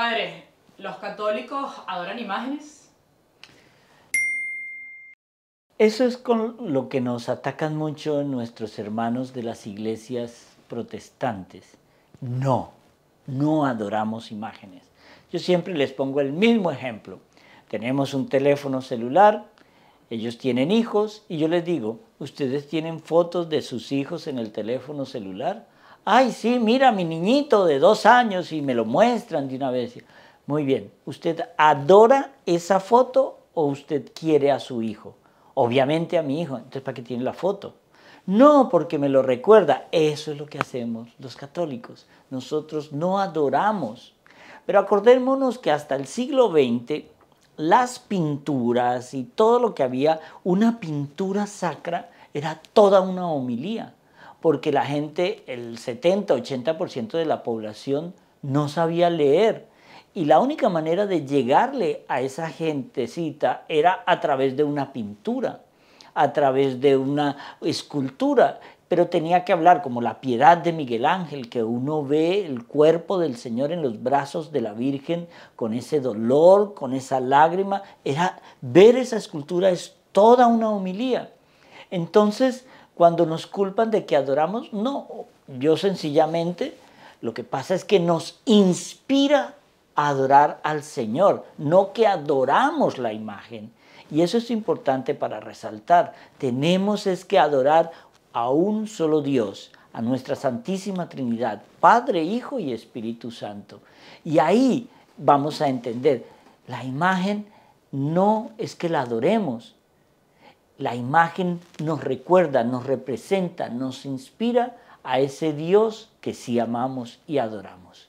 Padre, ¿los católicos adoran imágenes? Eso es con lo que nos atacan mucho nuestros hermanos de las iglesias protestantes. No, no adoramos imágenes. Yo siempre les pongo el mismo ejemplo. Tenemos un teléfono celular, ellos tienen hijos y yo les digo, ¿ustedes tienen fotos de sus hijos en el teléfono celular? ay, sí, mira mi niñito de dos años y me lo muestran de una vez. Muy bien, ¿usted adora esa foto o usted quiere a su hijo? Obviamente a mi hijo, entonces ¿para qué tiene la foto? No, porque me lo recuerda. Eso es lo que hacemos los católicos. Nosotros no adoramos. Pero acordémonos que hasta el siglo XX las pinturas y todo lo que había, una pintura sacra era toda una homilía porque la gente, el 70-80% de la población no sabía leer. Y la única manera de llegarle a esa gentecita era a través de una pintura, a través de una escultura. Pero tenía que hablar como la piedad de Miguel Ángel, que uno ve el cuerpo del Señor en los brazos de la Virgen con ese dolor, con esa lágrima. Era ver esa escultura es toda una humilía. Entonces, cuando nos culpan de que adoramos, no, yo sencillamente lo que pasa es que nos inspira a adorar al Señor, no que adoramos la imagen. Y eso es importante para resaltar. Tenemos es que adorar a un solo Dios, a nuestra Santísima Trinidad, Padre, Hijo y Espíritu Santo. Y ahí vamos a entender, la imagen no es que la adoremos, la imagen nos recuerda, nos representa, nos inspira a ese Dios que sí amamos y adoramos.